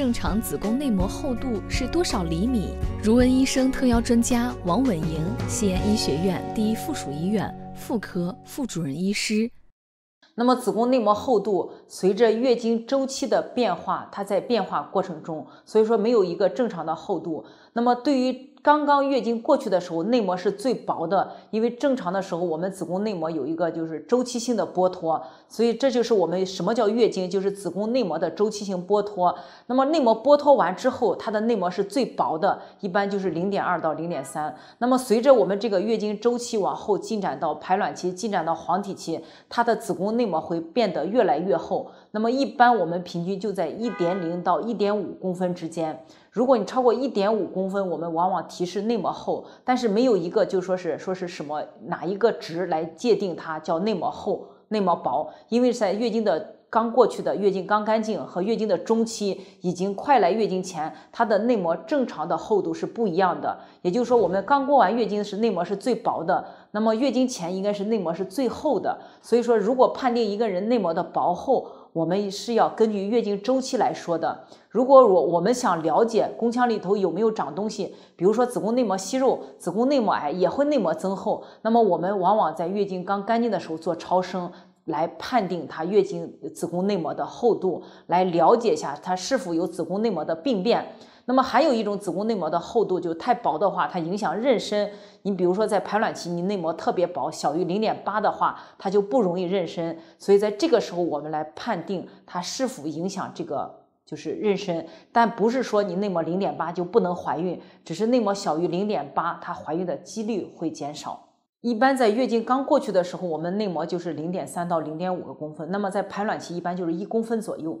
正常子宫内膜厚度是多少厘米？如文医生特邀专家王稳莹，西安医学院第一附属医院妇科副主任医师。那么子宫内膜厚度随着月经周期的变化，它在变化过程中，所以说没有一个正常的厚度。那么对于刚刚月经过去的时候，内膜是最薄的，因为正常的时候我们子宫内膜有一个就是周期性的剥脱，所以这就是我们什么叫月经，就是子宫内膜的周期性剥脱。那么内膜剥脱完之后，它的内膜是最薄的，一般就是零点二到零点三。那么随着我们这个月经周期往后进展到排卵期，进展到黄体期，它的子宫内膜会变得越来越厚。那么一般我们平均就在一点零到一点五公分之间。如果你超过一点五公分，我们往往提示内膜厚，但是没有一个就说是说是什么哪一个值来界定它叫内膜厚、内膜薄，因为在月经的刚过去的月经刚干净和月经的中期已经快来月经前，它的内膜正常的厚度是不一样的。也就是说，我们刚过完月经是内膜是最薄的，那么月经前应该是内膜是最厚的。所以说，如果判定一个人内膜的薄厚，我们是要根据月经周期来说的。如果我我们想了解宫腔里头有没有长东西，比如说子宫内膜息肉、子宫内膜癌也会内膜增厚，那么我们往往在月经刚干净的时候做超声来判定它月经子宫内膜的厚度，来了解一下它是否有子宫内膜的病变。那么还有一种子宫内膜的厚度就太薄的话，它影响妊娠。你比如说在排卵期，你内膜特别薄，小于零点八的话，它就不容易妊娠。所以在这个时候，我们来判定它是否影响这个就是妊娠。但不是说你内膜零点八就不能怀孕，只是内膜小于零点八，它怀孕的几率会减少。一般在月经刚过去的时候，我们内膜就是零点三到零点五个公分。那么在排卵期，一般就是一公分左右。